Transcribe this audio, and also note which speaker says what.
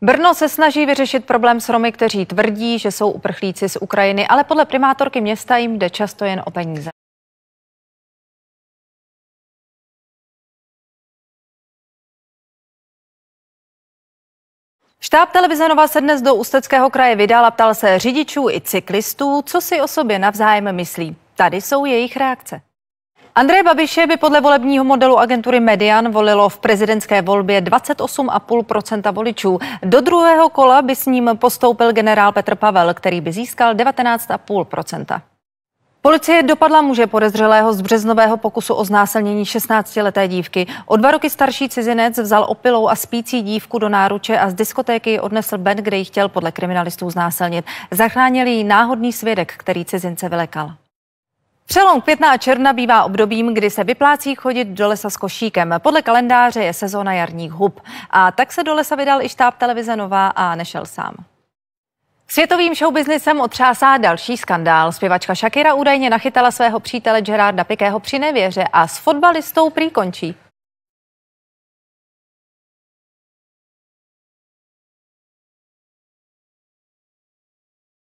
Speaker 1: Brno se snaží vyřešit problém s Romy, kteří tvrdí, že jsou uprchlíci z Ukrajiny, ale podle primátorky města jim jde často jen o peníze. Štáb televize Nova se dnes do Ústeckého kraje vydal a ptal se řidičů i cyklistů, co si o sobě navzájem myslí. Tady jsou jejich reakce. Andrej Babiše by podle volebního modelu agentury Median volilo v prezidentské volbě 28,5 voličů. Do druhého kola by s ním postoupil generál Petr Pavel, který by získal 19,5 Policie dopadla muže podezřelého z březnového pokusu o znásilnění 16-leté dívky. O dva roky starší cizinec vzal opilou a spící dívku do náruče a z diskotéky odnesl ben, kde ji chtěl podle kriminalistů znásilnit. Zachránil ji náhodný svědek, který cizince vylekal. Přelom května a června bývá obdobím, kdy se vyplácí chodit do lesa s košíkem. Podle kalendáře je sezóna jarních hub. A tak se do lesa vydal i štáb televize Nová a nešel sám. Světovým showbiznisem otřásá další skandál. Zpěvačka Shakira údajně nachytala svého přítele Gerarda Pikého při nevěře a s fotbalistou prý končí.